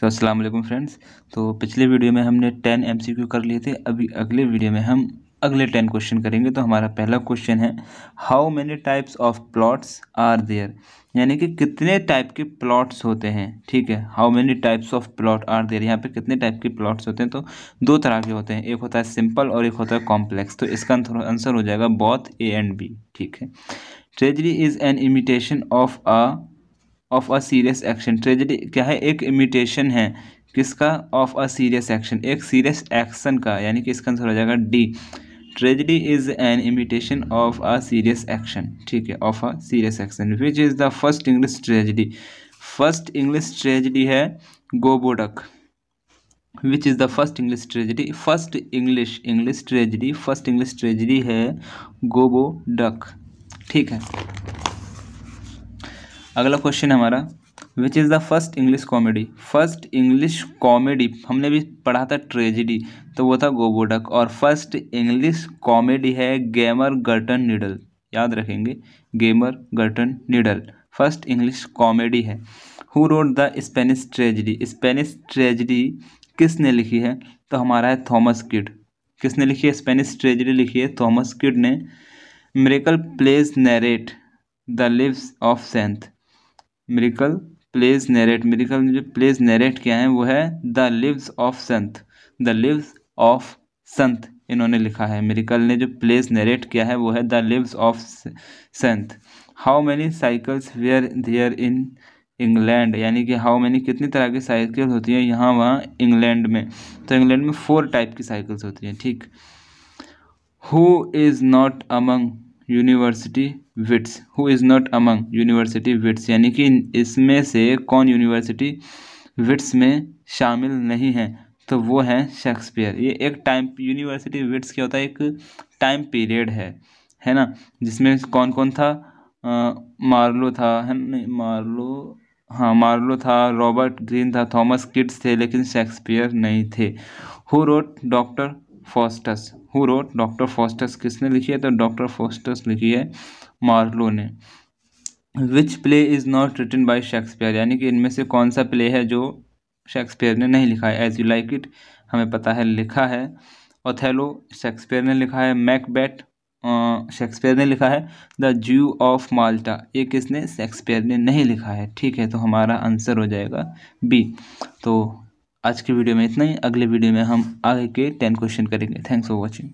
तो अस्सलाम वालेकुम फ्रेंड्स तो पिछले वीडियो में हमने टेन एमसीक्यू कर लिए थे अभी अगले वीडियो में हम अगले टेन क्वेश्चन करेंगे तो हमारा पहला क्वेश्चन है how many types of plots are there यानी कि कितने टाइप के प्लॉट्स होते हैं ठीक है how many types of plot are there यहाँ पे कितने टाइप के प्लॉट्स होते हैं तो दो तरह के होते हैं एक होता है सिंपल और एक होता है कॉम्प्लेक्स तो इसका आंसर हो जाएगा बॉथ ए एंड बी ठीक है tragedy is an imitation of a of a serious action tragedy क्या है एक इमिटेशन है किसका ऑफ अ सीरियस एक्शन एक सीरियस एक्शन का यानी कि इसका आंसर हो जाएगा D tragedy is an imitation of a serious action ठीक है of a serious action which is the first English tragedy first English tragedy है Gorboduc which is the first English tragedy first English English tragedy first English tragedy है Gorboduc ठीक है अगला question हमारा which is the first English comedy first English comedy हमने भी पढ़ा था ट्रेजिडी तो वो था गोबोडक और फर्स्ट इंग्लिश कॉमेडी है गेमर गर्टन निडल याद रखेंगे Gammer Gurton needle first English comedy है who wrote the Spanish tragedy Spanish tragedy किसने लिखी है तो हमारा है थॉमस किड किसने लिखी है स्पेनिश ट्रेजिडी लिखी है थॉमस किड ने miracle plays narrate the lives of saints miracle plays narrate miracle ने जो प्लेज नरेट किया है वो है the lives of saints the lives of saints इन्होंने लिखा है मेरिकल ने जो प्लेस नरेट किया है वो है the lives of saints how many cycles were there in England यानी कि हाउ मैनी कितनी तरह की साइकिल होती हैं यहाँ वहाँ इंग्लैंड में तो इंग्लैंड में फोर टाइप की साइकिल्स होती हैं ठीक who is not among university wits who is not among university wits यानी कि इसमें से कौन यूनिवर्सिटी विट्स में शामिल नहीं है तो वो है शेक्सपियर ये एक टाइम यूनिवर्सिटी विट्स क्या होता है एक टाइम पीरियड है है ना जिसमें कौन कौन था आ, मार्लो था है नहीं मार्लो हाँ मार्लो था रॉबर्ट ग्रीन था थॉमस किड्स थे लेकिन शेक्सपियर नहीं थे who wrote Doctor Faustus who wrote Doctor Faustus किसने लिखी है तो डॉक्टर फॉस्टस लिखी है मार्लो ने which play is not written by Shakespeare यानी कि इनमें से कौन सा प्ले है जो शेक्सपियर ने नहीं लिखा है एज यू लाइक इट हमें पता है लिखा है ओथेलो शेक्सपियर ने लिखा है मैकबेट शेक्सपियर ने लिखा है द जू ऑफ माल्टा ये किसने शेक्सपियर ने नहीं लिखा है ठीक है तो हमारा आंसर हो जाएगा बी तो आज की वीडियो में इतना ही अगले वीडियो में हम आगे के टेन क्वेश्चन करेंगे थैंक्स फॉर वॉचिंग